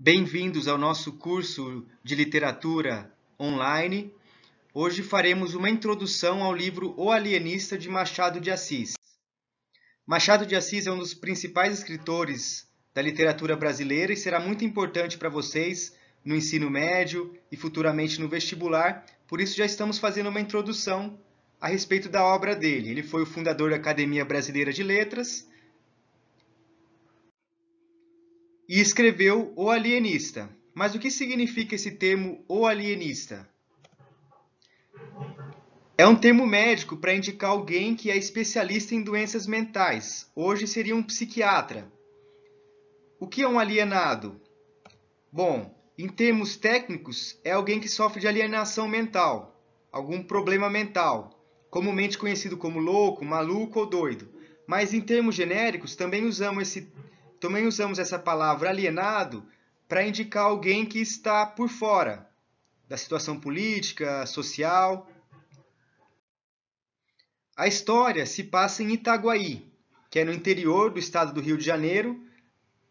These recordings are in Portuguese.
Bem-vindos ao nosso curso de literatura online. Hoje faremos uma introdução ao livro O Alienista de Machado de Assis. Machado de Assis é um dos principais escritores da literatura brasileira e será muito importante para vocês no ensino médio e futuramente no vestibular. Por isso já estamos fazendo uma introdução a respeito da obra dele. Ele foi o fundador da Academia Brasileira de Letras e escreveu O Alienista. Mas o que significa esse termo O Alienista? É um termo médico para indicar alguém que é especialista em doenças mentais. Hoje seria um psiquiatra. O que é um alienado? Bom, em termos técnicos, é alguém que sofre de alienação mental, algum problema mental, comumente conhecido como louco, maluco ou doido. Mas em termos genéricos, também usamos esse, também usamos essa palavra alienado para indicar alguém que está por fora da situação política, social. A história se passa em Itaguaí, que é no interior do estado do Rio de Janeiro.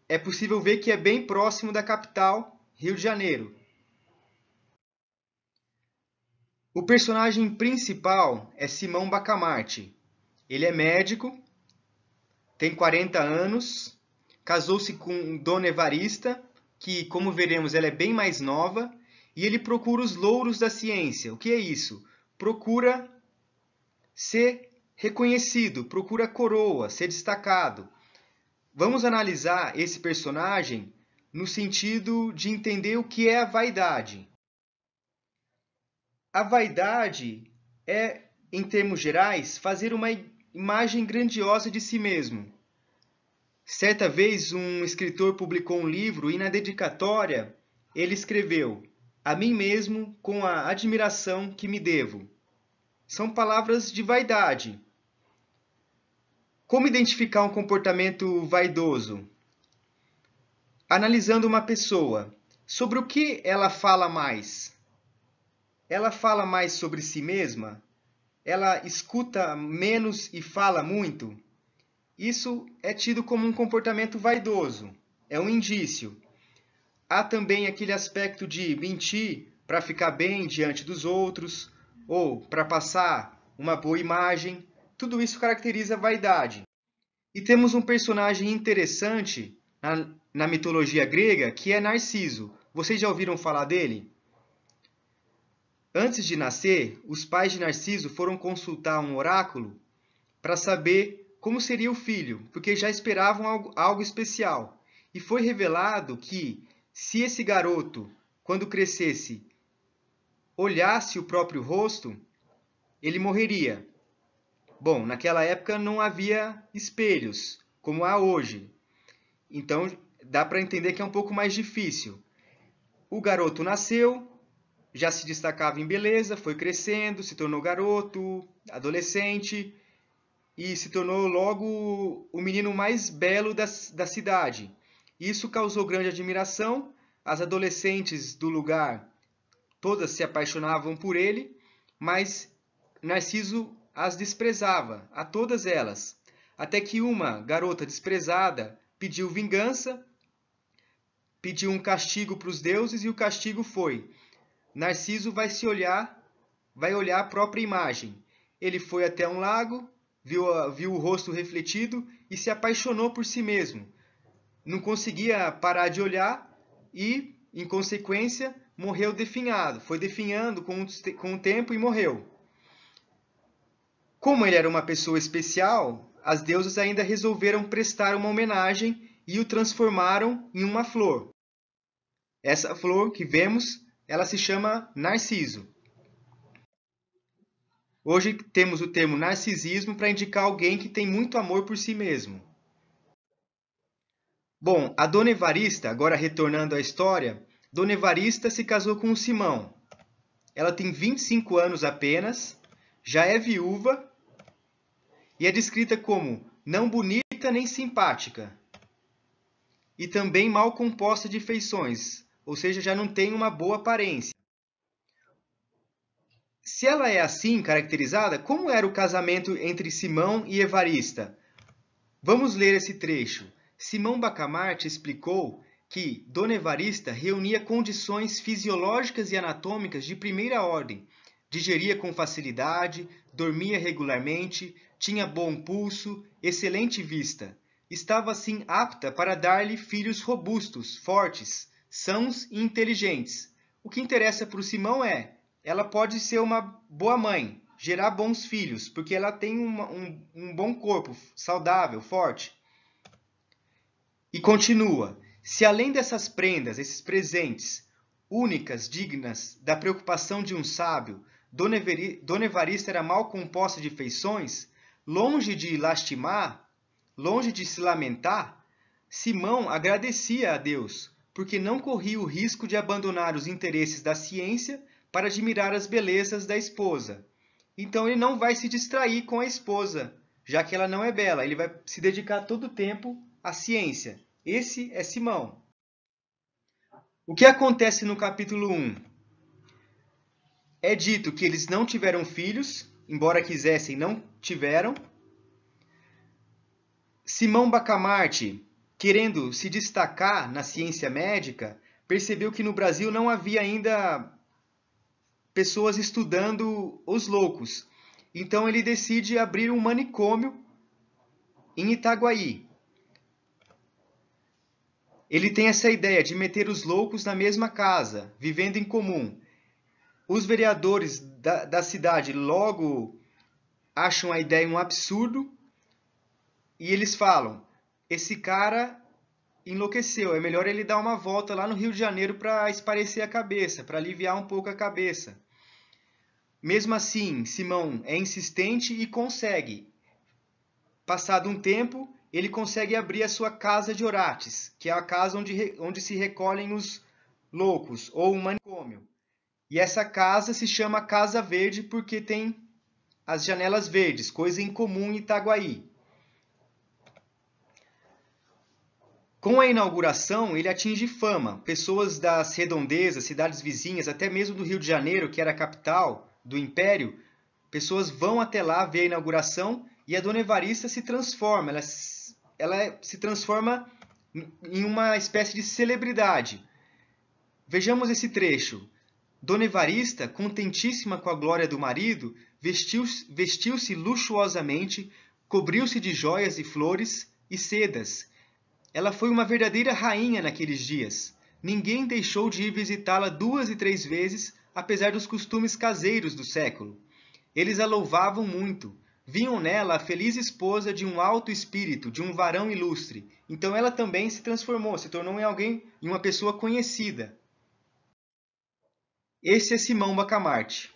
É possível ver que é bem próximo da capital, Rio de Janeiro. O personagem principal é Simão Bacamarte. Ele é médico, tem 40 anos Casou-se com Dona Evarista, que, como veremos, ela é bem mais nova, e ele procura os louros da ciência. O que é isso? Procura ser reconhecido, procura coroa, ser destacado. Vamos analisar esse personagem no sentido de entender o que é a vaidade. A vaidade é, em termos gerais, fazer uma imagem grandiosa de si mesmo. Certa vez um escritor publicou um livro e na dedicatória ele escreveu: A mim mesmo com a admiração que me devo. São palavras de vaidade. Como identificar um comportamento vaidoso? Analisando uma pessoa, sobre o que ela fala mais? Ela fala mais sobre si mesma? Ela escuta menos e fala muito? Isso é tido como um comportamento vaidoso, é um indício. Há também aquele aspecto de mentir para ficar bem diante dos outros ou para passar uma boa imagem. Tudo isso caracteriza a vaidade. E temos um personagem interessante na, na mitologia grega que é Narciso. Vocês já ouviram falar dele? Antes de nascer, os pais de Narciso foram consultar um oráculo para saber como seria o filho, porque já esperavam algo, algo especial. E foi revelado que, se esse garoto, quando crescesse, olhasse o próprio rosto, ele morreria. Bom, naquela época não havia espelhos como há hoje. Então dá para entender que é um pouco mais difícil. O garoto nasceu, já se destacava em beleza, foi crescendo, se tornou garoto, adolescente, e se tornou logo o menino mais belo da, da cidade. Isso causou grande admiração. As adolescentes do lugar todas se apaixonavam por ele, mas Narciso as desprezava, a todas elas, até que uma garota desprezada pediu vingança, pediu um castigo para os deuses e o castigo foi: Narciso vai se olhar, vai olhar a própria imagem. Ele foi até um lago, viu, viu o rosto refletido e se apaixonou por si mesmo. Não conseguia parar de olhar e, em consequência, morreu definhado. Foi definhando com, com o tempo e morreu. Como ele era uma pessoa especial, as deusas ainda resolveram prestar uma homenagem e o transformaram em uma flor. Essa flor que vemos, ela se chama Narciso. Hoje temos o termo narcisismo para indicar alguém que tem muito amor por si mesmo. Bom, a Dona Evarista, agora retornando à história, Dona Evarista se casou com o Simão. Ela tem 25 anos apenas, já é viúva e é descrita como não bonita nem simpática e também mal composta de feições, ou seja, já não tem uma boa aparência. Se ela é assim caracterizada, como era o casamento entre Simão e Evarista? Vamos ler esse trecho. Simão Bacamarte explicou que Dona Evarista reunia condições fisiológicas e anatômicas de primeira ordem, digeria com facilidade, dormia regularmente, tinha bom pulso, excelente vista. Estava assim apta para dar-lhe filhos robustos, fortes, sãos e inteligentes. O que interessa para o Simão é: ela pode ser uma boa mãe, gerar bons filhos, porque ela tem uma, um, um bom corpo, saudável, forte. E continua: se além dessas prendas, esses presentes, únicas, dignas da preocupação de um sábio, Dona Evarista era mal composta de feições, longe de lastimar, longe de se lamentar, Simão agradecia a Deus, porque não corria o risco de abandonar os interesses da ciência para admirar as belezas da esposa. Então ele não vai se distrair com a esposa, já que ela não é bela. Ele vai se dedicar todo o tempo à ciência. Esse é Simão. O que acontece no capítulo 1? É dito que eles não tiveram filhos, embora quisessem, não tiveram. Simão Bacamarte, querendo se destacar na ciência médica, percebeu que no Brasil não havia ainda pessoas estudando os loucos. Então ele decide abrir um manicômio em Itaguaí. Ele tem essa ideia de meter os loucos na mesma casa, vivendo em comum. Os vereadores da, da cidade logo acham a ideia um absurdo e eles falam: esse cara enlouqueceu, é melhor ele dar uma volta lá no Rio de Janeiro para esparecer a cabeça, para aliviar um pouco a cabeça. Mesmo assim, Simão é insistente e consegue. Passado um tempo, ele consegue abrir a sua casa de orates, que é a casa onde, onde se recolhem os loucos, ou o manicômio. E essa casa se chama Casa Verde porque tem as janelas verdes, coisa incomum em Itaguaí. Com a inauguração, ele atinge fama. Pessoas das redondezas, cidades vizinhas, até mesmo do Rio de Janeiro, que era a capital, do Império, pessoas vão até lá ver a inauguração e a Dona Evarista se transforma, ela, ela se transforma em uma espécie de celebridade. Vejamos esse trecho. Dona Evarista, contentíssima com a glória do marido, vestiu-se vestiu luxuosamente, cobriu-se de joias e flores e sedas. Ela foi uma verdadeira rainha naqueles dias. Ninguém deixou de ir visitá-la duas e três vezes apesar dos costumes caseiros do século. Eles a louvavam muito, vinham nela a feliz esposa de um alto espírito, de um varão ilustre. Então ela também se transformou, se tornou em alguém, em uma pessoa conhecida. Esse é Simão Bacamarte.